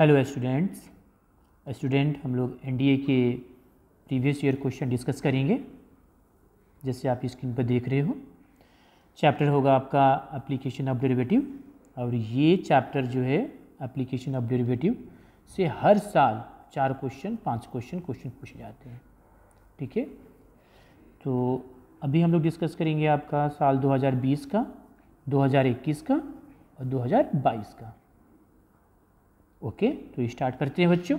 hello students student हम लोग NDA के प्रीवियस ईयर क्वेश्चन डिस्कस करेंगे जैसे आप स्क्रीन पर देख रहे हो चैप्टर होगा आपका एप्लीकेशन ऑफ डेरिवेटिव और ये चैप्टर जो है एप्लीकेशन ऑफ डेरिवेटिव से हर साल चार क्वेश्चन पांच क्वेश्चन क्वेश्चन पूछे जाते हैं ठीक है तो अभी हम लोग डिस्कस करेंगे आपका साल दो का दो का और दो का ओके तो स्टार्ट करते हैं बच्चों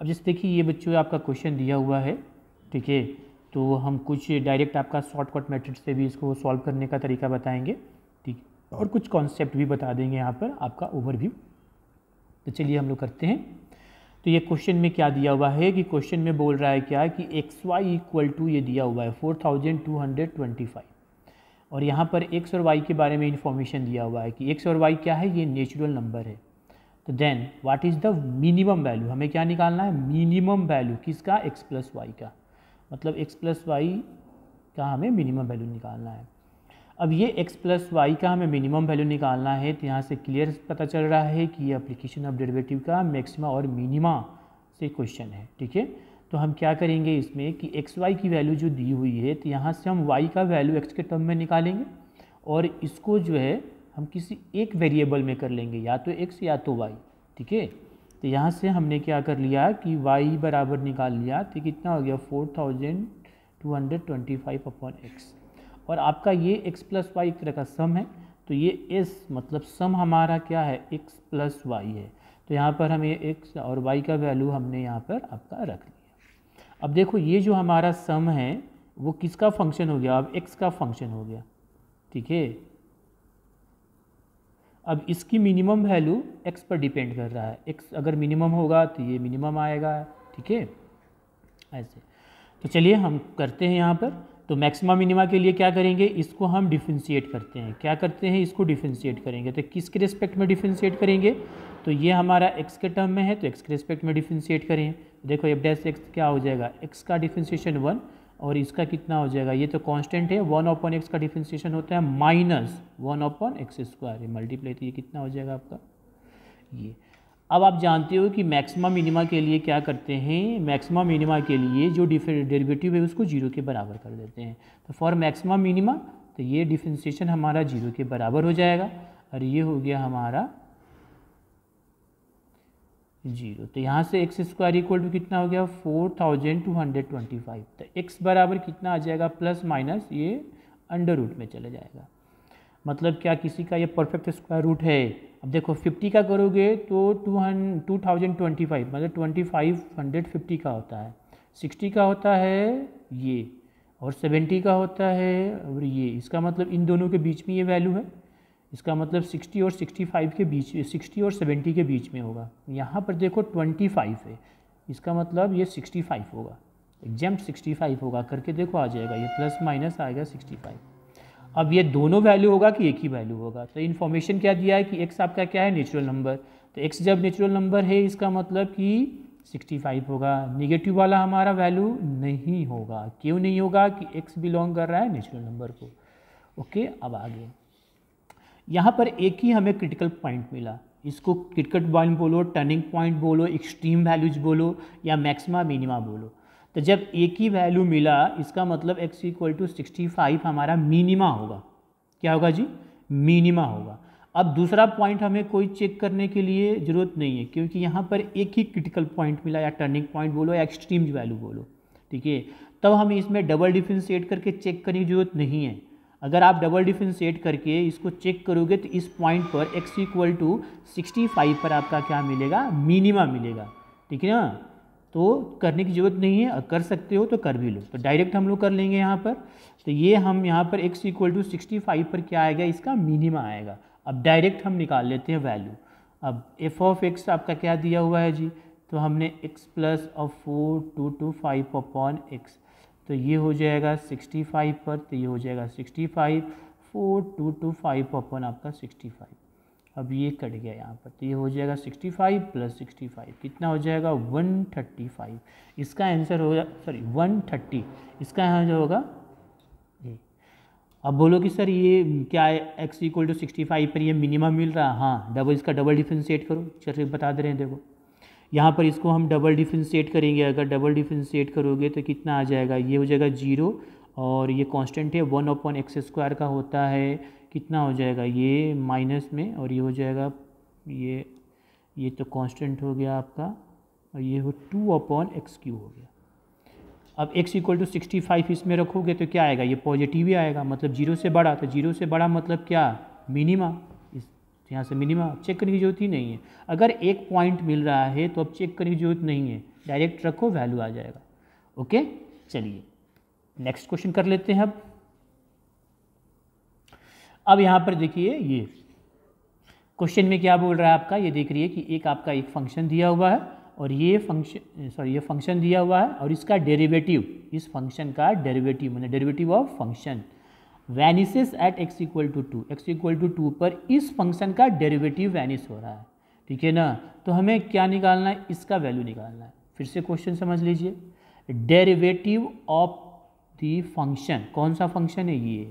अब जैसे देखिए ये बच्चों आपका क्वेश्चन दिया हुआ है ठीक है तो हम कुछ डायरेक्ट आपका शॉर्टकट मेथड से भी इसको सॉल्व करने का तरीका बताएंगे ठीक और कुछ कॉन्सेप्ट भी बता देंगे यहाँ पर आपका ओवरव्यू तो चलिए हम लोग करते हैं तो ये क्वेश्चन में क्या दिया हुआ है कि क्वेश्चन में बोल रहा है क्या कि एक्स वाई इक्वल टू ये दिया हुआ है four thousand two hundred twenty five और यहाँ पर एक्स और वाई के बारे में इन्फॉर्मेशन दिया हुआ है कि एक्स और वाई क्या है ये नेचुरल नंबर है तो then what is the minimum value हमें क्या निकालना है मिनिमम वैल्यू किसका एक्स प्लस वाई का मतलब एक्स प्लस वाई का हमें मिनिमम वैल्यू निकालना है अब ये एक्स प्लस वाई का हमें मिनिमम वैल्यू निकालना है तो यहाँ से क्लियर पता चल रहा है कि ये अप्लीकेशन ऑफ डेरिवेटिव का मैक्सिमा और मिनिमा से क्वेश्चन है ठीक है तो हम क्या करेंगे इसमें कि एक्स वाई की वैल्यू जो दी हुई है तो यहाँ से हम वाई का वैल्यू एक्स के टर्म में निकालेंगे और इसको जो है हम किसी एक वेरिएबल में कर लेंगे या तो एक्स या तो वाई ठीक है तो यहाँ से हमने क्या कर लिया कि वाई बराबर निकाल लिया तो कितना हो गया four thousand two hundred twenty five upon x और आपका ये एक्स प्लस वाई एक तरह का सम है तो ये एस मतलब सम हमारा क्या है एक्स प्लस वाई है तो यहाँ पर हम ये एक्स और वाई का वैल्यू हमने यहाँ पर आपका रख लिया अब देखो ये जो हमारा सम है वो किसका फंक्शन हो गया अब एक्स का फंक्शन हो गया ठीक है अब इसकी मिनिमम वैल्यू एक्स पर डिपेंड कर रहा है एक्स अगर मिनिमम होगा तो ये मिनिमम आएगा ठीक है ऐसे तो चलिए हम करते हैं यहाँ पर तो मैक्सिमा मिनिमा के लिए क्या करेंगे इसको हम डिफ्रेंशिएट करते हैं क्या करते हैं इसको डिफ्रेंशिएट करेंगे तो किसके रिस्पेक्ट में डिफ्रेंशिएट करेंगे तो ये हमारा एक्स के टर्म में है तो एक्स के रिस्पेक्ट में डिफ्रेंशिएट करें देखो एफ डैश एक्स क्या हो जाएगा एक्स का डिफ्रेंसिएशन वन और इसका कितना हो जाएगा ये तो कांस्टेंट है वन ओपन एक्स का डिफ्रेंसिएशन होता है minus one upon x square multiply तो ये कितना हो जाएगा आपका ये अब आप जानते हो कि मैक्सिमम मिनिमा के लिए क्या करते हैं मैक्सिमम मिनिमा के लिए जो डेरिवेटिव है उसको जीरो के बराबर कर देते हैं तो फॉर मैक्सिमम मिनिमा तो ये डिफ्रेंसिएशन हमारा जीरो के बराबर हो जाएगा और ये हो गया हमारा जीरो तो यहाँ से एक्स स्क्वायर इक्वल टू कितना हो गया four thousand two hundred twenty five तो एक्स बराबर कितना आ जाएगा प्लस माइनस ये अंडर रूट में चला जाएगा मतलब क्या किसी का ये परफेक्ट स्क्वायर रूट है अब देखो फिफ्टी का करोगे तो two hundred two thousand twenty five मतलब ट्वेंटी फाइव हंड्रेड फिफ्टी का होता है सिक्सटी का होता है ये और सेवेंटी का होता है और ये इसका मतलब इन दोनों के बीच में ये वैल्यू है इसका मतलब 60 और 65 के बीच 60 और 70 के बीच में होगा यहाँ पर देखो 25 है इसका मतलब ये 65 होगा एग्जाम 65 होगा करके देखो आ जाएगा ये प्लस माइनस आएगा 65 अब ये दोनों वैल्यू होगा कि एक ही वैल्यू होगा तो इन्फॉर्मेशन क्या दिया है कि एक्स आपका क्या है नेचुरल नंबर तो एक्स जब नेचुरल नंबर है इसका मतलब कि 65 होगा निगेटिव वाला हमारा वैल्यू नहीं होगा क्यों नहीं होगा कि एक्स बिलोंग कर रहा है नेचुरल नंबर को ओके अब आगे यहाँ पर एक ही हमें क्रिटिकल पॉइंट मिला इसको क्रिकेट पॉइंट बोलो टर्निंग पॉइंट बोलो एक्सट्रीम वैल्यूज बोलो या मैक्सिमा मिनिमा बोलो तो जब एक ही वैल्यू मिला इसका मतलब x equal to sixty five हमारा मिनिमा होगा क्या होगा जी मिनिमा होगा अब दूसरा पॉइंट हमें कोई चेक करने के लिए ज़रूरत नहीं है क्योंकि यहाँ पर एक ही क्रिटिकल पॉइंट मिला या टर्निंग पॉइंट बोलो या एक्सट्रीम वैल्यू बोलो ठीक है तब हमें इसमें डबल डिफेंस करके चेक करने की जरूरत नहीं है अगर आप डबल डिफ्रेंशिएट करके इसको चेक करोगे तो इस पॉइंट पर x equal to sixty five पर आपका क्या मिलेगा मिनिमा मिलेगा ठीक है ना तो करने की ज़रूरत नहीं है कर सकते हो तो कर भी लो तो डायरेक्ट हम लोग कर लेंगे यहाँ पर तो ये हम यहाँ पर x equal to sixty five पर क्या आएगा इसका मिनिमा आएगा अब डायरेक्ट हम निकाल लेते हैं वैल्यू अब एफ ऑफ एक्स आपका क्या दिया हुआ है जी तो हमने x plus of four two two five upon x तो ये हो जाएगा 65 पर तो ये हो जाएगा 65 five four two two five upon आपका 65 अब ये कट गया यहाँ पर तो ये हो जाएगा 65 प्लस सिक्सटी कितना हो जाएगा 135 इसका आंसर हो सॉरी 130 इसका आंसर होगा अब बोलो कि सर ये क्या है x equal to sixty five पर ये मिनिमम मिल रहा है हाँ डबल इसका डबल डिफरेंशिएट करो चलिए बता दे रहे हैं देखो यहाँ पर इसको हम डबल डिफ्रेंशिएट करेंगे अगर डबल डिफ्रेंशिएट करोगे तो कितना आ जाएगा ये हो जाएगा जीरो और ये कांस्टेंट है वन अपॉन एक्स स्क्वायर का होता है कितना हो जाएगा ये माइनस में और ये हो जाएगा ये ये तो कांस्टेंट हो गया आपका और ये हो टू अपॉन एक्स क्यू हो गया अब x equal to sixty five इसमें रखोगे तो क्या आएगा ये पॉजिटिव ही आएगा मतलब जीरो से बड़ा तो जीरो से बड़ा मतलब क्या मिनिमा तो यहाँ से मिनिमम चेक करने की जरूरत ही नहीं है अगर एक पॉइंट मिल रहा है तो अब चेक करने की जरूरत नहीं है डायरेक्ट रखो वैल्यू आ जाएगा ओके चलिए नेक्स्ट क्वेश्चन कर लेते हैं अब अब यहाँ पर देखिए ये क्वेश्चन में क्या बोल रहा है आपका ये देख रही है कि एक आपका एक फंक्शन दिया हुआ है और ये फंक्शन सॉरी ये फंक्शन दिया हुआ है और इसका डेरिवेटिव इस फंक्शन का डेरिवेटिव मैंने derivative of function vanishes at x equal to two x equal to two पर इस फंक्शन का डेरिवेटिव वैनिस हो रहा है ठीक है ना तो हमें क्या निकालना है इसका वैल्यू निकालना है फिर से क्वेश्चन समझ लीजिए डेरिवेटिव ऑफ द फंक्शन कौन सा फंक्शन है ये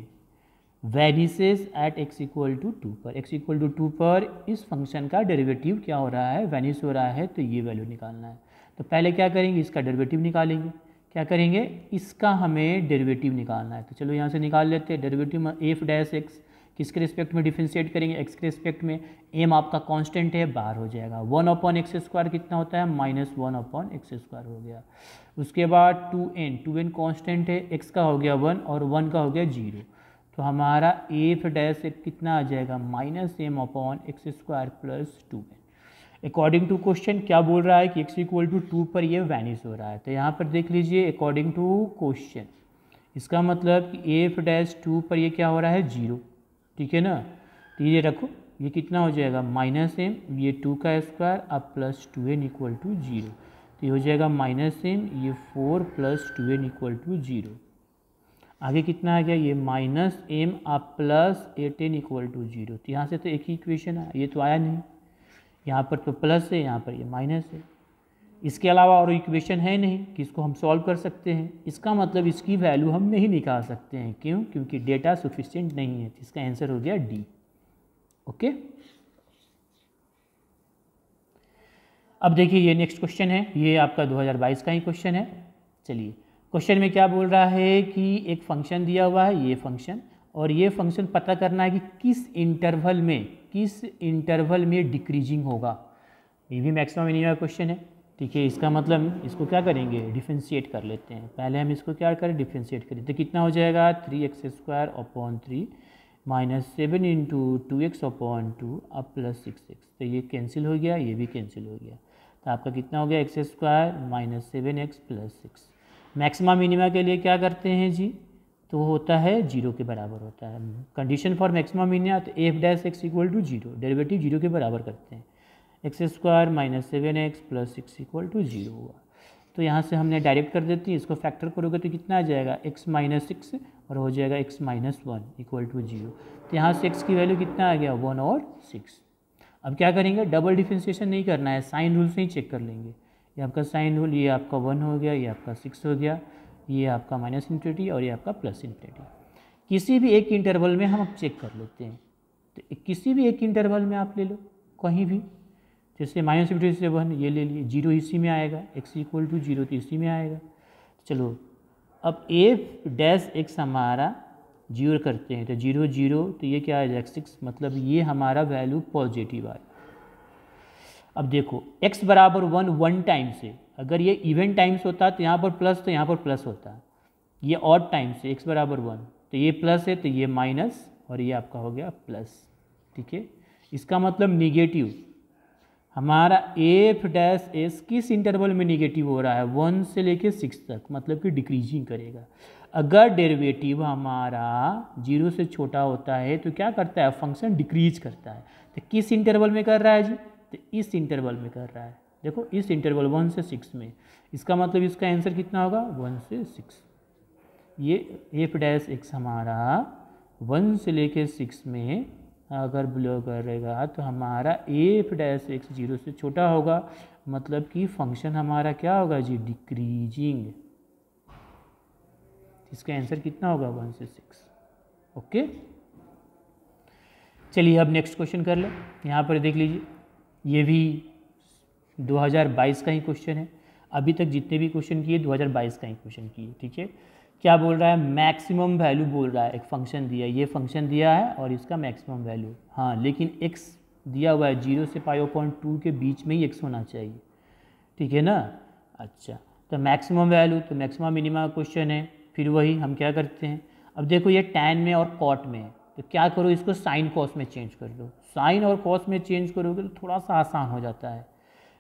vanishes at x equal to two पर एक्स इक्वल टू टू पर इस फंक्शन का डेरिवेटिव क्या हो रहा है वैनिस हो रहा है तो ये वैल्यू निकालना है तो पहले क्या करेंगे इसका डेरिवेटिव निकालेंगे क्या करेंगे इसका हमें डेरिवेटिव निकालना है तो चलो यहाँ से निकाल लेते हैं डेरिवेटिव में एफ डैश एक्स किसके रिस्पेक्ट में डिफ्रेंशिएट करेंगे एक्स के रिस्पेक्ट में एम आपका कांस्टेंट है बाहर हो जाएगा वन अपॉन एक्स स्क्वायर कितना होता है minus one upon x square हो गया उसके बाद two n two n constant है एक्स का हो गया वन और वन का हो गया जीरो तो हमारा एफ डैश कितना आ जाएगा minus m upon x square plus two n according to question क्या बोल रहा है कि एक्स इक्वल टू टू पर ये वैनिश हो रहा है तो यहाँ पर देख लीजिए अकॉर्डिंग टू क्वेश्चन इसका मतलब कि एफ डैश टू पर ये क्या हो रहा है जीरो ठीक है ना तो ये रखो ये कितना हो जाएगा माइनस एम ये टू का स्क्वायर अब plus two n equal to zero तो ये हो जाएगा माइनस एम ये four plus two n equal to zero आगे कितना आ गया ये माइनस एम अब plus eight n equal to zero तो यहाँ से तो एक ही इक्वेशन आया ये तो आया नहीं यहाँ पर तो प्लस है यहाँ पर ये यह माइनस है इसके अलावा और इक्वेशन है नहीं कि इसको हम सॉल्व कर सकते हैं इसका मतलब इसकी वैल्यू हम नहीं निकाल सकते हैं क्यों क्योंकि डेटा सफिशियंट नहीं है तो इसका आंसर हो गया डी ओके अब देखिए ये नेक्स्ट क्वेश्चन है ये आपका 2022 का ही क्वेश्चन है चलिए क्वेश्चन में क्या बोल रहा है कि एक फंक्शन दिया हुआ है ये फंक्शन और ये फंक्शन पता करना है कि किस इंटरवल में किस इंटरवल में डिक्रीजिंग होगा ये भी मैक्सिमम मिनिमम क्वेश्चन है ठीक है इसका मतलब इसको क्या करेंगे डिफ्रेंशिएट कर लेते हैं पहले हम इसको क्या करें डिफ्रेंशिएट करें तो कितना हो जाएगा three x square upon three minus seven into two x upon two अब प्लस सिक्स एक्स तो ये कैंसिल हो गया ये भी कैंसिल हो गया तो आपका कितना हो गया x square minus seven x plus six maxima minima के लिए क्या करते हैं जी तो वो होता है जीरो के बराबर होता है कंडीशन फॉर मैक्सिमम मीन तो f dash x equal to zero derivative zero के बराबर करते हैं x square minus seven x plus six equal to zero हुआ तो यहाँ से हमने डायरेक्ट कर देती है इसको फैक्टर करोगे तो कितना आ जाएगा एक्स माइनस सिक्स और हो जाएगा x minus one equal to zero तो यहाँ से एक्स की वैल्यू कितना आ गया वन और सिक्स अब क्या करेंगे डबल डिफ्रेंसिएशन नहीं करना है साइन रूल से ही चेक कर लेंगे ये आपका साइन रूल ये आपका वन हो गया ये आपका सिक्स हो गया ये आपका माइनस इन्फिनिटी और ये आपका प्लस इन्फिनिटी किसी भी एक इंटरवल में हम चेक कर लेते हैं तो किसी भी एक इंटरवल में आप ले लो कहीं भी जैसे माइनस फिफ्टी सेवन ये ले लिए जीरो इसी में आएगा एक्स इक्वल टू जीरो तो इसी में आएगा चलो अब एफ डैश एक्स हमारा जीरो करते हैं तो जीरो जीरो तो ये क्या आएगा सिक्स मतलब ये हमारा वैल्यू पॉजिटिव आएगा अब देखो एक्स बराबर वन वन टाइम से अगर ये इवेंट टाइम्स होता तो यहाँ पर प्लस तो यहाँ पर प्लस होता ये ऑड टाइम्स है एक्स बराबर वन तो ये प्लस है तो ये माइनस और ये आपका हो गया प्लस ठीक है इसका मतलब निगेटिव हमारा एफ डैश एस किस इंटरवल में निगेटिव हो रहा है वन से लेके सिक्स तक मतलब कि डिक्रीजिंग करेगा अगर डेरिवेटिव हमारा जीरो से छोटा होता है तो क्या करता है फंक्शन डिक्रीज करता है तो किस इंटरवल में कर रहा है जी तो इस इंटरवल में कर रहा है देखो इस इंटरवल वन से सिक्स में इसका मतलब इसका आंसर कितना होगा वन से सिक्स ये एफ डैश एक्स हमारा वन से लेके सिक्स में अगर ब्लो करेगा तो हमारा एफ डैश एक्स जीरो से छोटा होगा मतलब कि फंक्शन हमारा क्या होगा जी डिक्रीजिंग इसका आंसर कितना होगा वन से सिक्स ओके चलिए अब नेक्स्ट क्वेश्चन कर लें यहाँ पर देख लीजिए ये भी 2022 का ही क्वेश्चन है अभी तक जितने भी क्वेश्चन किए 2022 का ही क्वेश्चन किए ठीक है क्या बोल रहा है मैक्सिमम वैल्यू बोल रहा है एक फंक्शन दिया ये फंक्शन दिया है और इसका मैक्सिमम वैल्यू हाँ लेकिन एक्स दिया हुआ है जीरो से फाइव पॉइंट टू के बीच में ही एक्स होना चाहिए ठीक है ना अच्छा तो मैक्सिमम वैल्यू तो मैक्सिमम मिनिमम क्वेश्चन है फिर वही हम क्या करते हैं अब देखो ये टैन में और कॉट में है तो क्या करो इसको साइन कॉस में चेंज कर दो साइन और कॉस में चेंज करोगे तो थोड़ा सा आसान हो जाता है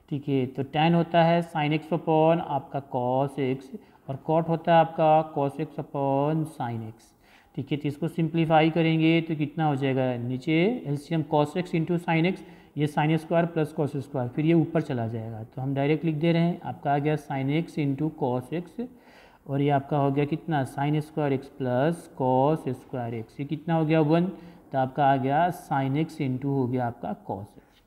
ठीक है तो टेन होता है साइन एक्स अपॉन आपका कॉस एक्स और कॉट होता है आपका cos x upon sine x ठीक है तो इसको सिंप्लीफाई करेंगे तो कितना हो जाएगा नीचे LCM cos x into sine x ये sine square plus cos square फिर ये ऊपर चला जाएगा तो हम डायरेक्ट लिख दे रहे हैं आपका आ गया sine x into cos x और ये आपका हो गया कितना sine square x plus cos square x ये कितना हो गया वन तो आपका आ गया साइन एक्स इंटू हो गया आपका कॉस एक्स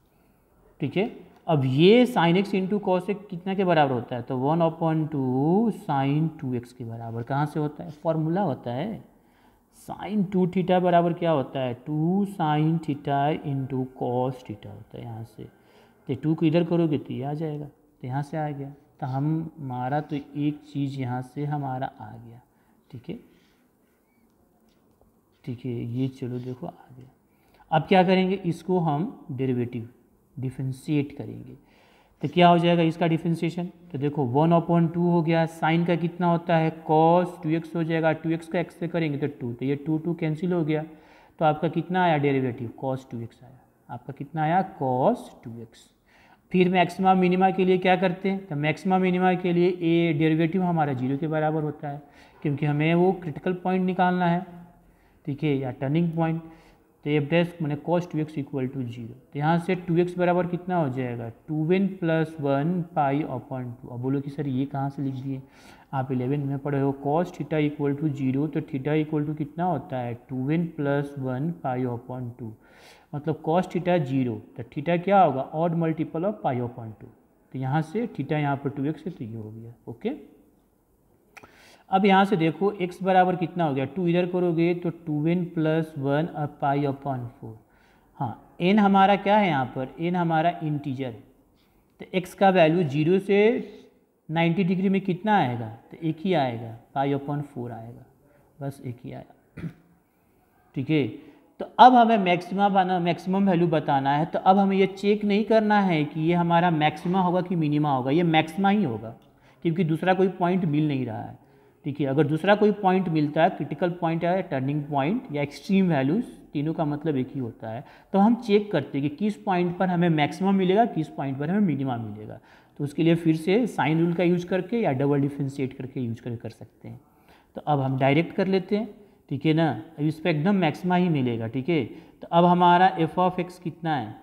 ठीक है अब ये sine x into cos x कितना के बराबर होता है तो one upon two sine two x के बराबर कहाँ से होता है फॉर्मूला होता है साइन टू थीटा बराबर क्या होता है two sine theta into cos theta होता है यहाँ से तो टू को इधर करोगे तो ये आ जाएगा तो यहाँ से आ गया तो हम हमारा तो एक चीज़ यहाँ से हमारा आ गया ठीक है ठीक है ये चलो देखो आ गया अब क्या करेंगे इसको हम डेरिवेटिव डिफ्रेंशिएट करेंगे तो क्या हो जाएगा इसका डिफ्रेंशिएशन तो देखो वन अपॉन टू हो गया साइन का कितना होता है कॉस टू एक्स हो जाएगा टू एक्स का एक्स से करेंगे तो टू तो ये टू टू कैंसिल हो गया तो आपका कितना आया डेरिवेटिव कॉस टू एक्स आया आपका कितना आया कॉस टू एक्स फिर मैक्सिमा मिनिमा के लिए क्या करते हैं तो मैक्सिमा मिनिमा के लिए ए डेरिवेटिव हमारा जीरो के बराबर होता है क्योंकि हमें वो क्रिटिकल पॉइंट निकालना है ठीक है या टर्निंग पॉइंट तो डैश मैंने cos two x equal to zero तो यहाँ से टू एक्स बराबर कितना हो जाएगा two n plus one pi upon two अब बोलो कि सर ये कहाँ से लिख दिए आप इलेवन में पढ़े हो cos theta equal to zero तो थीटा इक्वल टू कितना होता है two n plus one pi upon two मतलब कॉस थीटा जीरो तो थीटा क्या होगा odd multiple of pi upon two तो यहाँ से थीटा यहाँ पर टू एक्स है तो ये हो गया ओके अब यहाँ से देखो x बराबर कितना हो गया टू इधर करोगे तो टू एन प्लस वन और पाई अपॉन फोर हाँ n हमारा क्या है यहाँ पर n हमारा इंटीजर है तो x का वैल्यू जीरो से 90 डिग्री में कितना आएगा तो एक ही आएगा पाई अपॉन फोर आएगा बस एक ही आएगा ठीक है तो अब हमें मैक्सिमा बना मैक्सिमम वैल्यू बताना है तो अब हमें ये चेक नहीं करना है कि ये हमारा मैक्सिमा होगा कि मिनिमा होगा ये मैक्सिमा ही होगा क्योंकि दूसरा कोई पॉइंट मिल नहीं रहा है ठीक है अगर दूसरा कोई पॉइंट मिलता है क्रिटिकल पॉइंट है टर्निंग पॉइंट या एक्सट्रीम वैल्यूज तीनों का मतलब एक ही होता है तो हम चेक करते हैं कि किस पॉइंट पर हमें मैक्सिमम मिलेगा किस पॉइंट पर हमें मिनिमम मिलेगा तो उसके लिए फिर से साइन रूल का यूज करके या डबल डिफेंसिएट करके यूज करके कर सकते हैं तो अब हम डायरेक्ट कर लेते हैं ठीक है ना अब इस पर एकदम मैक्सिमा ही मिलेगा ठीक है तो अब हमारा एफ ऑफ एक्स कितना है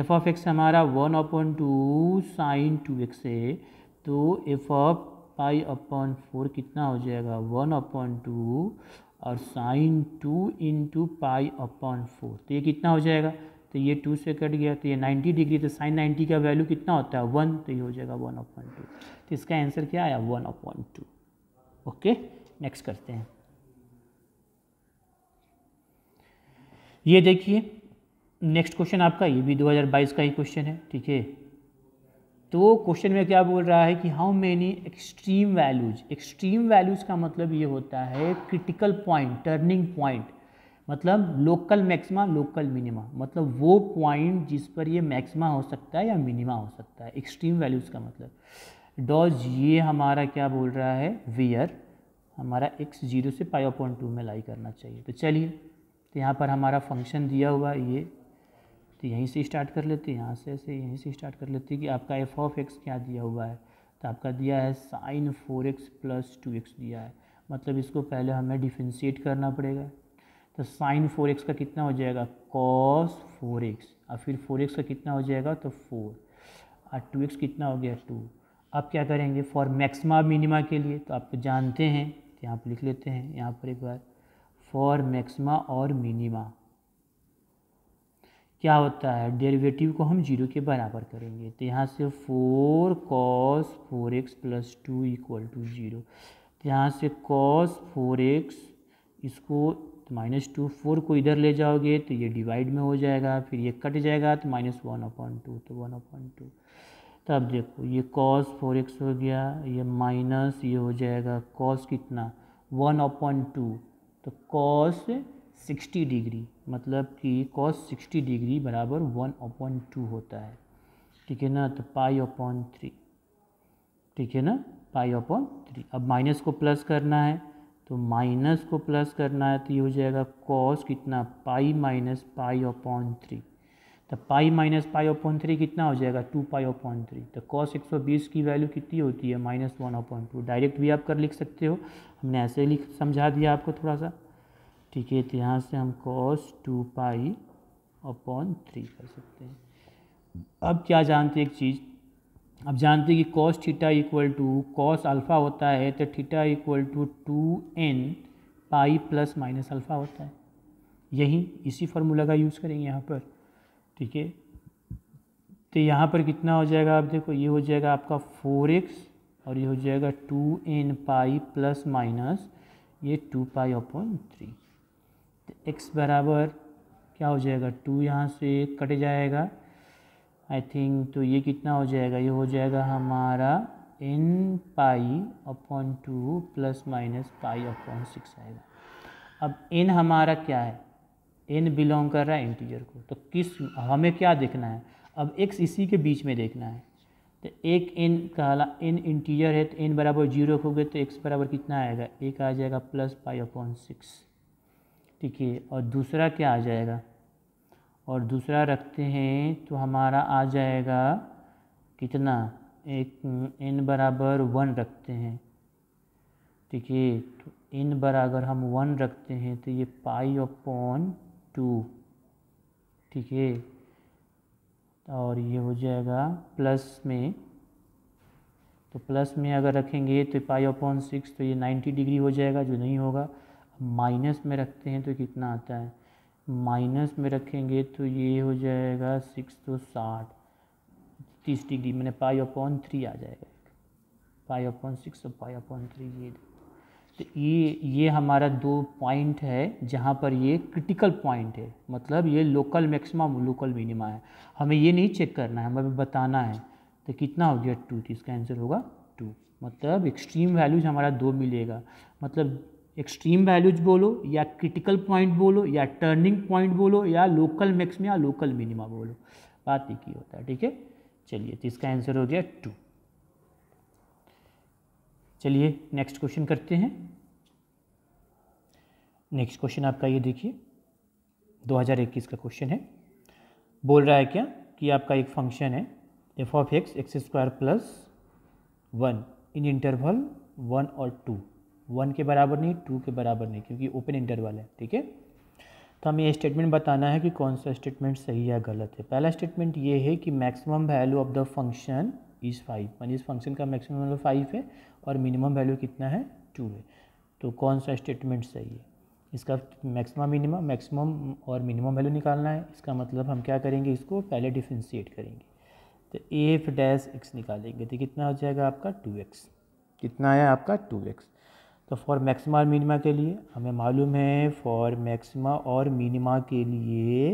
एफ ऑफ एक्स हमारा one upon two sine two x है तो f of pi upon four कितना हो जाएगा वन अपॉन टू और sine two into pi upon four तो ये कितना हो जाएगा तो ये टू से कट गया तो ये नाइन्टी डिग्री तो साइन नाइन्टी का वैल्यू कितना होता है वन तो ये हो जाएगा वन अपॉन टू तो इसका आंसर क्या आया one upon two okay next करते हैं ये देखिए नेक्स्ट क्वेश्चन आपका ये भी 2022 का ही क्वेश्चन है ठीक है तो वो क्वेश्चन में क्या बोल रहा है कि how many extreme values extreme values का मतलब ये होता है क्रिटिकल पॉइंट टर्निंग पॉइंट मतलब लोकल मैक्सिमा लोकल मिनिमा मतलब वो पॉइंट जिस पर ये मैक्सिमा हो सकता है या मिनिमा हो सकता है एक्सट्रीम वैल्यूज़ का मतलब डॉज ये हमारा क्या बोल रहा है वेयर हमारा एक्स जीरो से पाई पॉइंट टू में लाई करना चाहिए तो चलिए तो यहाँ पर हमारा फंक्शन दिया हुआ ये तो यहीं से स्टार्ट कर लेते हैं यहाँ से ऐसे यहीं से स्टार्ट कर लेते हैं कि आपका एफ ऑफ एक्स क्या दिया हुआ है तो आपका दिया है sine four x plus two x दिया है मतलब इसको पहले हमें डिफ्रेंशिएट करना पड़ेगा तो साइन फोर एक्स का कितना हो जाएगा कॉस फोर एक्स और फिर फोर एक्स का कितना हो जाएगा तो फोर और टू एक्स कितना हो गया टू अब क्या करेंगे फॉर मैक्सिमा मिनिमा के लिए तो आप जानते हैं तो यहाँ पर लिख लेते हैं यहाँ पर एक बार फॉर मैक्सिमा और मिनिमा क्या होता है डेरिवेटिव को हम जीरो के बराबर करेंगे तो यहाँ से four cos four x plus two equal to zero तो यहाँ से कॉस फोर एक्स इसको माइनस टू फोर को इधर ले जाओगे तो ये डिवाइड में हो जाएगा फिर ये कट जाएगा तो माइनस वन अपॉइंट टू तो वन अपॉइंट टू तो अब देखो ये कॉस फोर एक्स हो गया ये माइनस ये हो जाएगा कॉस कितना वन अपॉइंट टू तो कॉस 60 डिग्री मतलब कि cos 60 डिग्री बराबर वन अपॉन टू होता है ठीक है ना तो पाई अपॉन थ्री ठीक है ना पाई अपॉन थ्री अब माइनस को प्लस करना है तो माइनस को प्लस करना है तो ये हो जाएगा कॉस कितना pi minus pi upon three तो pi minus pi upon three कितना हो जाएगा टू पाई अपॉन थ्री तो कॉस एक सौ बीस की वैल्यू कितनी होती है minus one upon two direct भी आप कर लिख सकते हो हमने ऐसे लिख समझा दिया आपको थोड़ा सा ठीक है तो यहाँ से हम cos two pi upon three कर सकते हैं अब क्या जानते हैं एक चीज़ अब जानते हैं कि cos theta equal to cos alpha होता है तो theta equal to two n pi plus minus alpha होता है यही इसी फार्मूला का यूज़ करेंगे यहाँ पर ठीक है तो यहाँ पर कितना हो जाएगा आप देखो ये हो जाएगा आपका फोर एक्स और ये हो जाएगा two n pi plus minus ये टू पाई अपॉन थ्री तो एक्स बराबर क्या हो जाएगा टू यहाँ से कट जाएगा आई थिंक तो ये कितना हो जाएगा ये हो जाएगा हमारा n pi upon two plus minus pi upon six आएगा अब एन हमारा क्या है एन बिलोंग कर रहा है इंटीजर को तो किस हमें क्या देखना है अब एक्स इसी के बीच में देखना है तो एक एन कहला एन इंटीजर है तो एन बराबर जीरो हो गए तो एक्स बराबर कितना आएगा एक आ जाएगा प्लस पाई अपॉन सिक्स ठीक है और दूसरा क्या आ जाएगा और दूसरा रखते हैं तो हमारा आ जाएगा कितना एक एन बराबर वन रखते हैं ठीक है तो n बराबर हम वन रखते हैं तो ये पाई अपॉन टू ठीक है और ये हो जाएगा प्लस में तो प्लस में अगर रखेंगे तो पाई अपॉन सिक्स तो ये नाइन्टी डिग्री हो जाएगा जो नहीं होगा माइनस में रखते हैं तो कितना आता है माइनस में रखेंगे तो ये हो जाएगा सिक्स तो साठ तीस डिग्री मैंने पाई अपॉन थ्री आ जाएगा एक पाई अपॉन सिक्स और पाई अपॉन थ्री ये तो ये ये हमारा दो पॉइंट है जहाँ पर ये क्रिटिकल पॉइंट है मतलब ये लोकल मैक्सिमम लोकल मिनिमा है हमें ये नहीं चेक करना है हमें बताना है तो कितना हो गया टू तो इसका आंसर होगा टू मतलब एक्सट्रीम वैल्यूज हमारा दो मिलेगा मतलब एक्सट्रीम वैल्यूज बोलो या क्रिटिकल पॉइंट बोलो या टर्निंग पॉइंट बोलो या लोकल मैक्स में या लोकल मिनिमा बोलो बात एक ही होता है ठीक है चलिए तो इसका आंसर हो गया टू चलिए नेक्स्ट क्वेश्चन करते हैं नेक्स्ट क्वेश्चन आपका ये देखिए 2021 का क्वेश्चन है बोल रहा है क्या कि आपका एक फंक्शन है f of x x square plus one in interval one और टू वन के बराबर नहीं टू के बराबर नहीं क्योंकि ओपन इंटरवल है ठीक है तो हमें ये स्टेटमेंट बताना है कि कौन सा स्टेटमेंट सही या गलत है पहला स्टेटमेंट ये है कि maximum value of the function is five मानी इस फंक्शन का मैक्सिमम वैल्यू फाइव है और मिनिमम वैल्यू कितना है टू है तो कौन सा स्टेटमेंट सही है इसका मैक्सिमम मिनिमम मैक्सिमम और मिनिमम वैल्यू निकालना है इसका मतलब हम क्या करेंगे इसको पहले डिफ्रेंशिएट करेंगे तो एफ डैश एक्स निकालेंगे तो कितना हो जाएगा आपका टू एक्स कितना आया आपका टू एक्स तो फॉर मैक्सिमा और मिनिमा के लिए हमें मालूम है फॉर मैक्सिमा और मिनिमा के लिए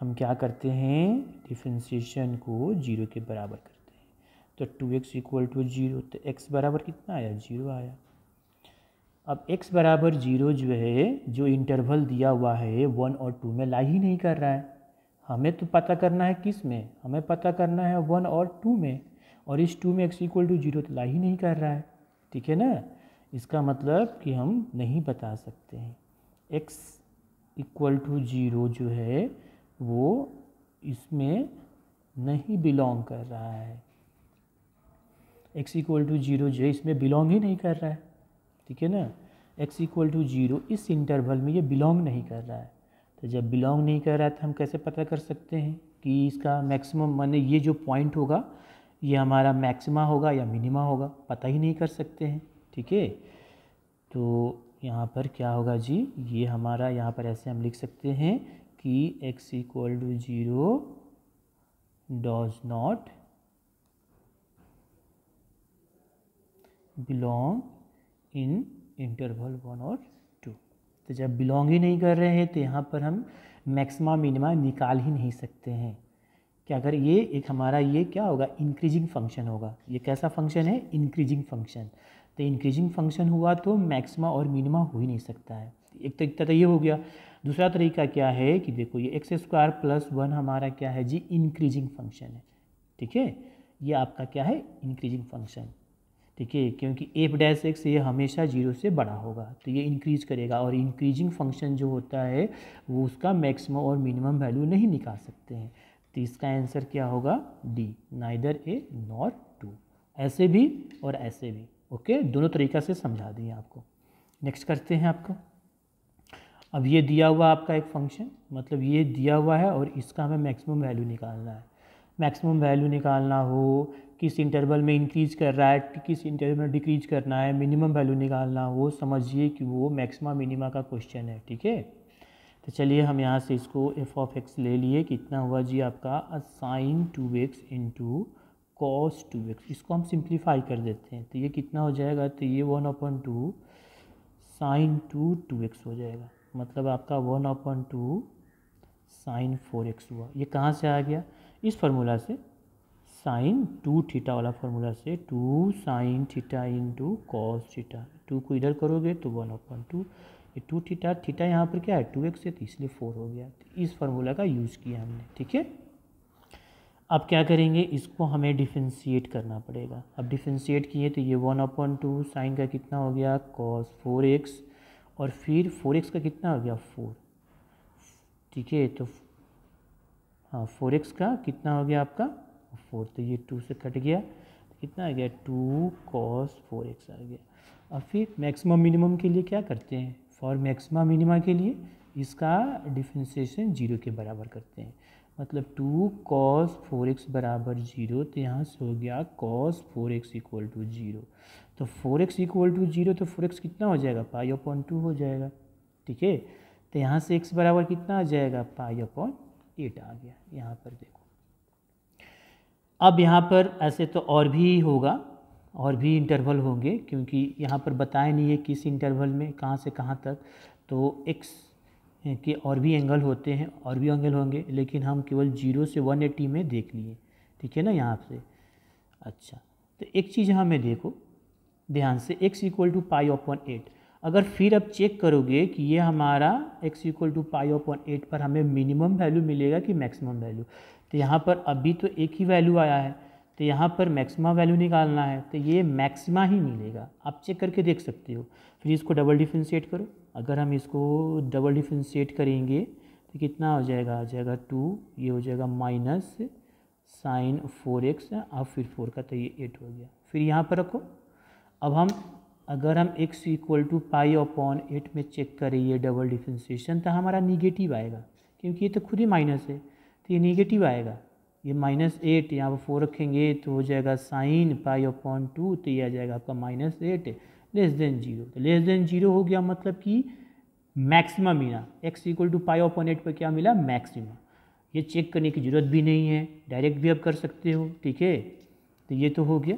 हम क्या करते हैं डिफ्रेंसीशन को जीरो के बराबर करते हैं तो two x equal to zero तो एक्स बराबर कितना आया जीरो आया अब एक्स बराबर जीरो जो है जो इंटरवल दिया हुआ है वन और टू में ला ही नहीं कर रहा है हमें तो पता करना है किस में हमें पता करना है वन और टू में और इस टू में एक्स इक्वल टू जीरो तो ला ही नहीं कर रहा है ठीक है ना इसका मतलब कि हम नहीं बता सकते हैं एक्स इक्वल टू जीरो जो है वो इसमें नहीं बिलोंग कर रहा है एक्स इक्वल टू जीरो जो है इसमें बिलोंग ही नहीं कर रहा है ठीक है ना एक्स इक्वल टू जीरो इस इंटरवल में ये बिलोंग नहीं कर रहा है तो जब बिलोंग नहीं कर रहा है तो हम कैसे पता कर सकते हैं कि इसका मैक्सिमम माने ये जो पॉइंट होगा ये हमारा मैक्सिमा होगा या मिनिमा होगा पता ही नहीं कर सकते हैं ठीक है तो यहाँ पर क्या होगा जी ये हमारा यहाँ पर ऐसे हम लिख सकते हैं कि x equal to zero does not belong in interval one और टू तो जब बिलोंग ही नहीं कर रहे हैं तो यहाँ पर हम मैक्सिमा मिनिमा निकाल ही नहीं सकते हैं क्या अगर ये एक हमारा ये क्या होगा इंक्रीजिंग फंक्शन होगा ये कैसा फंक्शन है इंक्रीजिंग फंक्शन तो इंक्रीजिंग फंक्शन हुआ तो मैक्सिमा और मिनिमा हो ही नहीं सकता है एक तरीका तो ये हो गया दूसरा तरीका क्या है कि देखो ये एक्स स्क्वायर प्लस वन हमारा क्या है जी इंक्रीजिंग फंक्शन है ठीक है ये आपका क्या है इंक्रीजिंग फंक्शन ठीक है क्योंकि एफ डैश एक्स ये हमेशा जीरो से बड़ा होगा तो ये इंक्रीज करेगा और इंक्रीजिंग फंक्शन जो होता है वो उसका मैक्सिमम और मिनिमम वैल्यू नहीं निकाल सकते हैं तो इसका आंसर क्या होगा D neither A nor two ऐसे भी और ऐसे भी ओके दोनों तरीक़ा से समझा दिए आपको नेक्स्ट करते हैं आपको अब ये दिया हुआ आपका एक फंक्शन मतलब ये दिया हुआ है और इसका हमें मैक्सिमम वैल्यू निकालना है मैक्सिमम वैल्यू निकालना हो किस इंटरवल में इंक्रीज कर रहा है किस इंटरवल में डिक्रीज करना है मिनिमम वैल्यू निकालना हो समझिए कि वो मैक्सिमा मिनिमा का क्वेश्चन है ठीक है तो चलिए हम यहाँ से इसको एफ ऑफ एक्स ले लिए कितना हुआ जी आपका sine two x into cos two x इसको हम सिंप्लीफाई कर देते हैं तो ये कितना हो जाएगा तो ये one upon two sine two two x हो जाएगा मतलब आपका one upon two sine four x हुआ ये कहाँ से आ गया इस फार्मूला से साइन टू थीटा वाला फार्मूला से two sine theta in two cos theta two को इधर करोगे तो वन अपन टू ये टू थीटा थीटा यहाँ पर क्या है टू एक्स है तो इसलिए फोर हो गया तो इस फार्मूला का यूज़ किया हमने ठीक है अब क्या करेंगे इसको हमें डिफेंशिएट करना पड़ेगा अब डिफेंशिएट किए तो ये वन अपॉइंट टू साइन का कितना हो गया कॉस फोर एक्स और फिर फोर एक्स का कितना हो गया फोर ठीक है तो हाँ फोर एक्स का कितना हो गया आपका फोर तो ये टू से कट गया तो कितना आ गया टू कॉस फोर एक्स आ गया और फिर मैक्सिमम मिनिमम के लिए क्या करते हैं फॉर मैक्सिमम मिनिमा के लिए इसका डिफ्रेंसिएशन जीरो के बराबर करते हैं मतलब टू कॉस फोर एक्स बराबर जीरो तो यहाँ से हो गया cos four x equal to zero तो four x equal to zero तो फोर एक्स कितना हो जाएगा पाई अपॉन टू हो जाएगा ठीक है तो यहाँ से एक्स बराबर कितना आ जाएगा पाई अपॉन एट आ गया यहाँ पर देखो अब यहाँ पर ऐसे तो और भी होगा और भी इंटरवल होंगे क्योंकि यहाँ पर बताया नहीं है किस इंटरवल में कहाँ से कहाँ तक तो एक्स के और भी एंगल होते हैं और भी एंगल होंगे लेकिन हम केवल जीरो से वन एट्टी में देख लिए ठीक है ना यहाँ से अच्छा तो एक चीज़ हमें देखो ध्यान से x equal to pi one eight अगर फिर आप चेक करोगे कि ये हमारा x equal to pi one eight पर हमें मिनिमम वैल्यू मिलेगा कि मैक्सिमम वैल्यू तो यहाँ पर अभी तो एक ही वैल्यू आया है तो यहाँ पर मैक्सिमा वैल्यू निकालना है तो ये मैक्सिमा ही मिलेगा आप चेक करके देख सकते हो फिर इसको डबल डिफ्रेंशिएट करो अगर हम इसको डबल डिफ्रेंशिएट करेंगे तो कितना हो जाएगा आ जाएगा टू ये हो जाएगा माइनस साइन फोर एक्स और फिर फोर का तो ये एट हो गया फिर यहाँ पर रखो अब हम अगर हम x equal to pi upon eight में चेक करें ये डबल डिफ्रेंशिएशन तो हमारा निगेटिव आएगा क्योंकि ये तो खुद ही माइनस है तो ये निगेटिव आएगा ये माइनस एट यहाँ पर फोर रखेंगे तो हो जाएगा साइन पाई अपॉन टू तो ये आ जाएगा आपका minus eight less than zero तो लेस देन जीरो हो गया मतलब कि मैक्सिमम मिला x equal to pi upon eight पर क्या मिला मैक्सिमम ये चेक करने की ज़रूरत भी नहीं है डायरेक्ट भी आप कर सकते हो ठीक है तो ये तो हो गया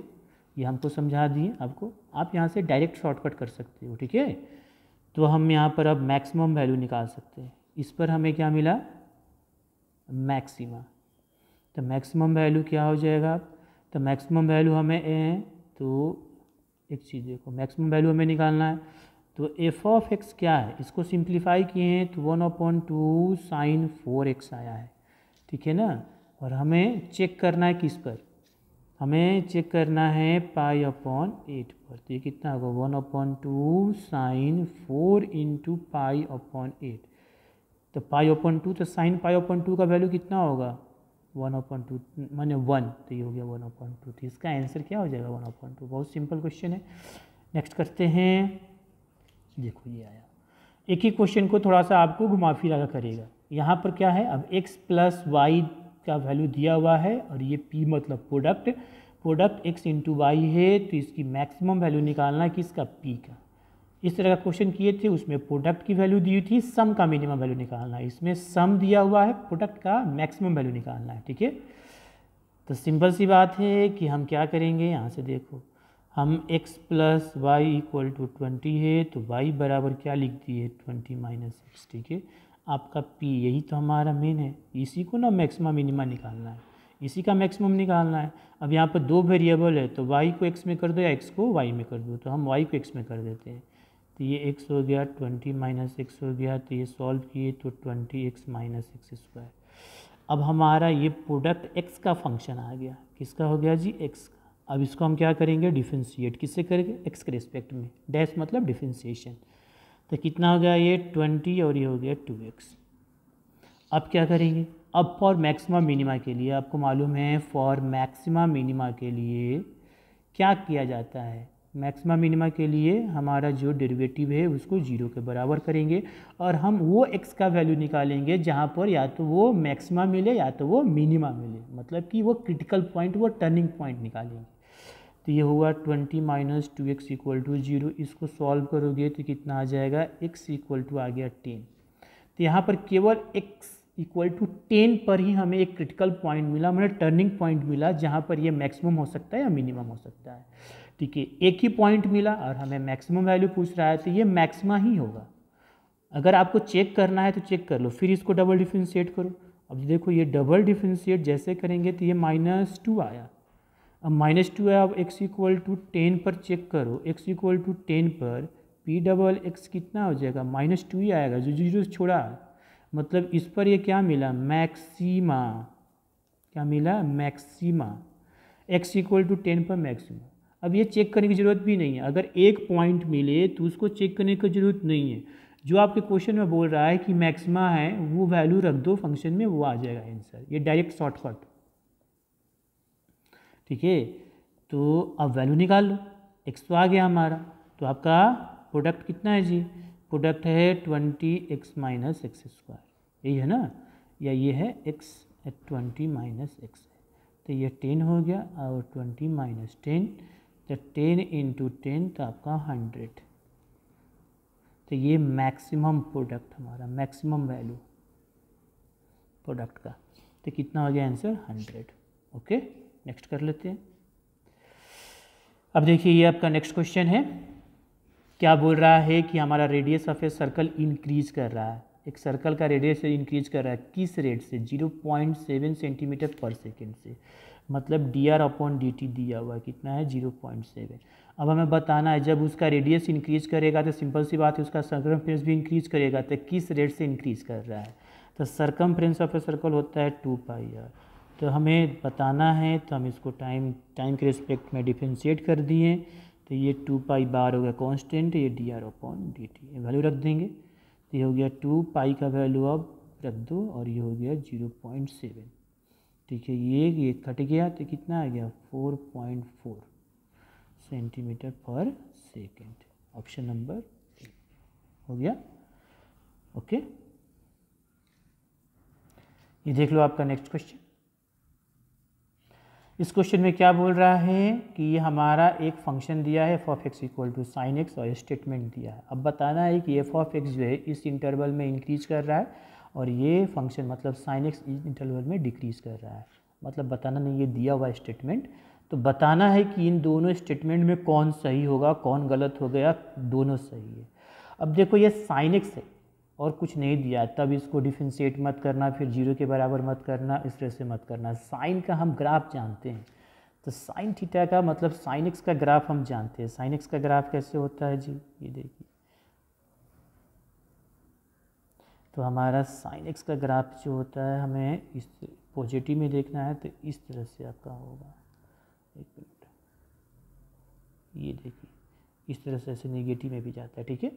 ये हमको समझा दिए आपको आप यहाँ से डायरेक्ट शॉर्टकट कर सकते हो ठीक है तो हम यहाँ पर अब मैक्सिमम वैल्यू निकाल सकते हैं इस पर हमें क्या मिला मैक्सिमा तो मैक्सिमम वैल्यू क्या हो जाएगा तो मैक्सिमम वैल्यू हमें ए तो एक चीज़ देखो मैक्सिमम वैल्यू हमें निकालना है तो एफ ऑफ एक्स क्या है इसको सिंप्लीफाई किए हैं तो one upon two sine four x आया है ठीक है ना और हमें चेक करना है किस पर हमें चेक करना है पाई अपॉन एट पर तो ये कितना होगा one upon two sine four into pi upon eight तो पाई अपॉन टू तो साइन पाई अपॉन टू का वैल्यू कितना होगा वन अपॉन टू माने वन तो ये हो गया वन अपॉन टू तो इसका आंसर क्या हो जाएगा वन अपॉन टू बहुत सिंपल क्वेश्चन है नेक्स्ट करते हैं देखो ये आया एक ही क्वेश्चन को थोड़ा सा आपको घुमा फिरा करेगा यहाँ पर क्या है अब एक्स प्लस वाई का वैल्यू दिया हुआ है और ये पी मतलब product product x into y है तो इसकी मैक्सिमम वैल्यू निकालना है किसका पी का इस तरह का क्वेश्चन किए थे उसमें प्रोडक्ट की वैल्यू दी थी सम का मिनिमम वैल्यू निकालना है इसमें सम दिया हुआ है प्रोडक्ट का मैक्सिमम वैल्यू निकालना है ठीक है तो सिंपल सी बात है कि हम क्या करेंगे यहाँ से देखो हम x plus y equal to twenty है तो y बराबर क्या लिख दिए ट्वेंटी माइनस एक्स ठीक है आपका p यही तो हमारा मेन है इसी को ना मैक्सिमम मिनिमा निकालना है इसी का मैक्सिमम निकालना है अब यहाँ पर दो वेरिएबल है तो y को x में कर दो या x को y में कर दो तो हम y को x में कर देते हैं तो ये एक्स हो गया ट्वेंटी माइनस एक्स हो गया तो ये सॉल्व किए तो twenty x minus x square अब हमारा ये प्रोडक्ट एक्स का फंक्शन आ गया किसका हो गया जी एक्स का अब इसको हम क्या करेंगे डिफ्रेंशिएट किससे करेंगे एक्स के रिस्पेक्ट में डैश मतलब डिफ्रेंशिएशन तो कितना हो गया ये ट्वेंटी और ये हो गया टू एक्स अब क्या करेंगे अब फॉर मैक्सिमा मिनिमा के लिए आपको मालूम है फॉर मैक्सिमा मिनिमा के लिए क्या किया जाता है मैक्सिमा मिनिमा के लिए हमारा जो डेरिवेटिव है उसको जीरो के बराबर करेंगे और हम वो एक्स का वैल्यू निकालेंगे जहाँ पर या तो वो मैक्सिमा मिले या तो वो मिनिमा मिले मतलब कि वो क्रिटिकल पॉइंट वो टर्निंग पॉइंट निकालेंगे तो ये हुआ twenty minus two x equal to zero इसको सॉल्व करोगे तो कितना आ जाएगा एक्स इक्वल टू आ गया टेन तो यहाँ पर केवल एक्स इक्वल टू टेन पर ही हमें एक क्रिटिकल पॉइंट मिला मतलब टर्निंग पॉइंट मिला जहाँ पर ये मैक्सिमम हो सकता है या मिनिमम हो सकता है ठीक है एक ही पॉइंट मिला और हमें मैक्सिमम वैल्यू पूछ रहा है तो ये मैक्सिमा ही होगा अगर आपको चेक करना है तो चेक कर लो फिर इसको डबल डिफ्रेंशिएट करो अब देखो ये डबल डिफ्रेंशिएट जैसे करेंगे तो ये माइनस टू आया अब माइनस टू है अब एक्स इक्वल टू टेन पर चेक करो एक्स इक्वल टू टेन पर पी डबल एक्स कितना हो जाएगा माइनस टू ही आएगा जो जीरो छोड़ा मतलब इस पर ये क्या मिला मैक्सीमा क्या मिला maxima x equal to ten पर मैक्सिमा अब ये चेक करने की ज़रूरत भी नहीं है अगर एक पॉइंट मिले तो उसको चेक करने की ज़रूरत नहीं है जो आपके क्वेश्चन में बोल रहा है कि मैक्सिमा है वो वैल्यू रख दो फंक्शन में वो आ जाएगा आंसर ये डायरेक्ट शॉर्टकट ठीक है तो अब वैल्यू निकाल लो एक्स तो आ गया हमारा तो आपका प्रोडक्ट कितना है जी प्रोडक्ट है twenty x minus x square यही है ना या ये है एक्स ट्वेंटी माइनस एक्स तो ये टेन हो गया और ट्वेंटी माइनस टेन तो टेन इंटू टेन तो आपका हंड्रेड तो ये मैक्सिमम प्रोडक्ट हमारा मैक्सिमम वैल्यू प्रोडक्ट का तो कितना हो गया आंसर हंड्रेड ओके नेक्स्ट कर लेते हैं अब देखिए ये आपका नेक्स्ट क्वेश्चन है क्या बोल रहा है कि हमारा radius of a circle increase कर रहा है एक सर्कल का रेडियस इंक्रीज कर रहा है किस रेट से zero point seven centimetre per second से मतलब d r upon d t दिया हुआ है कितना है जीरो पॉइंट सेवन अब हमें बताना है जब उसका रेडियस इंक्रीज करेगा तो सिंपल सी बात है उसका सर्कम भी इंक्रीज करेगा तो किस रेट से इंक्रीज कर रहा है तो सर्कम ऑफ ए सर्कल होता है टू पाई आर तो हमें बताना है तो हम इसको टाइम टाइम के रिस्पेक्ट में डिफ्रेंशिएट कर दिए तो ये टू पाई बार हो गया कॉन्स्टेंट ये d r upon d t value रख देंगे तो ये हो गया टू पाई का वैल्यू अब रख दो और ये हो गया जीरो पॉइंट सेवन ठीक है ये ये कट गया तो कितना आ गया four point four centimetre per second option number हो गया ओके ये देख लो आपका नेक्स्ट क्वेश्चन इस क्वेश्चन में क्या बोल रहा है कि ये हमारा एक फंक्शन दिया है f of x equal to sine x और स्टेटमेंट दिया है अब बताना है कि एफ ऑफ एक्स जो है इस इंटरवल में इंक्रीज कर रहा है और ये फंक्शन मतलब साइन एक्स इंटरवल में डिक्रीज़ कर रहा है मतलब बताना नहीं ये दिया हुआ स्टेटमेंट तो बताना है कि इन दोनों स्टेटमेंट में कौन सही होगा कौन गलत हो गया दोनों सही है अब देखो ये साइन एक्स है और कुछ नहीं दिया तब इसको डिफ्रेंशिएट मत करना फिर जीरो के बराबर मत करना इस तरह से मत करना साइन का हम ग्राफ जानते हैं तो साइन थीटा का मतलब साइन एक्स का ग्राफ हम जानते हैं साइन एक्स का ग्राफ कैसे होता है जी ये देखिए तो हमारा साइन एक्स का ग्राफ जो होता है हमें इस पॉजिटिव में देखना है तो इस तरह से आपका होगा एक मिनट ये देखिए इस तरह से ऐसे निगेटिव में भी जाता है ठीक है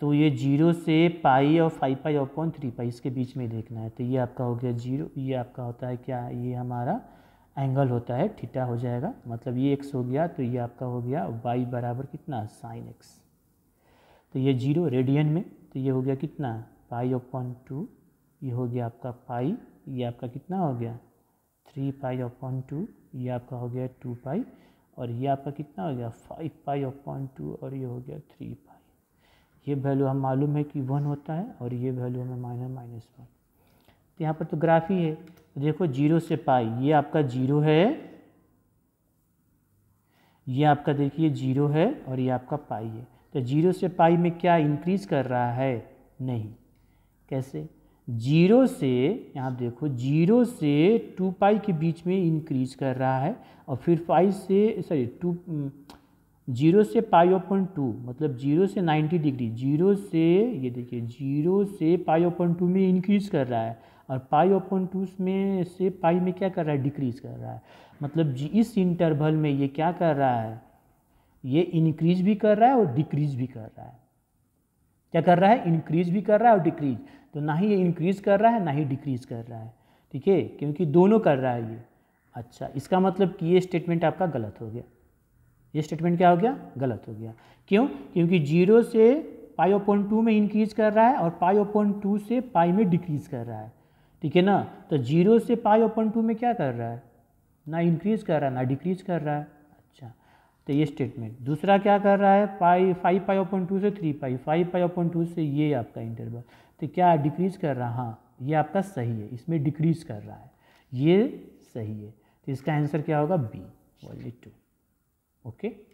तो ये जीरो से पाई और फाइव पाई और पॉइंट थ्री पाई इसके बीच में देखना है तो ये आपका हो गया जीरो ये आपका होता है क्या ये हमारा एंगल होता है थीटा हो जाएगा मतलब ये एक्स हो गया तो ये आपका हो गया वाई बराबर कितना साइन एक्स तो ये जीरो रेडियन में तो ये हो गया कितना पाई अपॉन टू ये हो गया आपका पाई ये आपका कितना हो गया थ्री पाई अपॉन टू ये आपका हो गया टू पाई और ये आपका कितना हो गया फाइव पाई अपॉन टू और ये हो गया थ्री पाई ये वैल्यू हम मालूम है कि वन होता है और ये वैल्यू हमें माइनस माइनस वन तो यहाँ पर तो ग्राफ ही है देखो जीरो से पाई ये आपका जीरो है ये आपका देखिए जीरो है और ये आपका पाई है तो जीरो से पाई में क्या इंक्रीज कर रहा है नहीं कैसे जीरो से यहाँ देखो जीरो से टू पाई के बीच में इंक्रीज कर रहा है और फिर पाई से सॉरी टू mm, जीरो से पाई ओपन टू मतलब जीरो से नाइन्टी डिग्री जीरो से ये देखिए जीरो से पाई ओपन टू में इंक्रीज कर रहा है और पाई ओपन टू में से पाई में क्या कर रहा है डिक्रीज कर रहा है मतलब इस इंटरवल में ये क्या कर रहा है ये इंक्रीज भी कर रहा है और डिक्रीज भी कर रहा है क्या कर रहा है इंक्रीज भी कर रहा है और डिक्रीज तो ना ही ये इंक्रीज़ कर रहा है ना ही डिक्रीज़ कर रहा है ठीक है क्योंकि दोनों कर रहा है ये अच्छा इसका मतलब कि ये स्टेटमेंट आपका गलत हो गया ये स्टेटमेंट क्या हो गया गलत हो गया क्यों क्योंकि जीरो से पाई ओपॉइंट टू में इंक्रीज कर रहा है और पाई ओपॉइंट टू से पाई में डिक्रीज कर रहा है ठीक है ना तो जीरो से पाई ओपन टू में क्या कर रहा है ना इंक्रीज कर रहा है ना डिक्रीज कर रहा है अच्छा तो ये स्टेटमेंट दूसरा क्या कर रहा है pi five pi upon two से three pi five pi upon two से ये आपका इंटरवल तो क्या डिक्रीज कर रहा हाँ ये आपका सही है इसमें डिक्रीज कर रहा है ये सही है तो इसका आंसर क्या होगा बी वॉल्यू टू ओके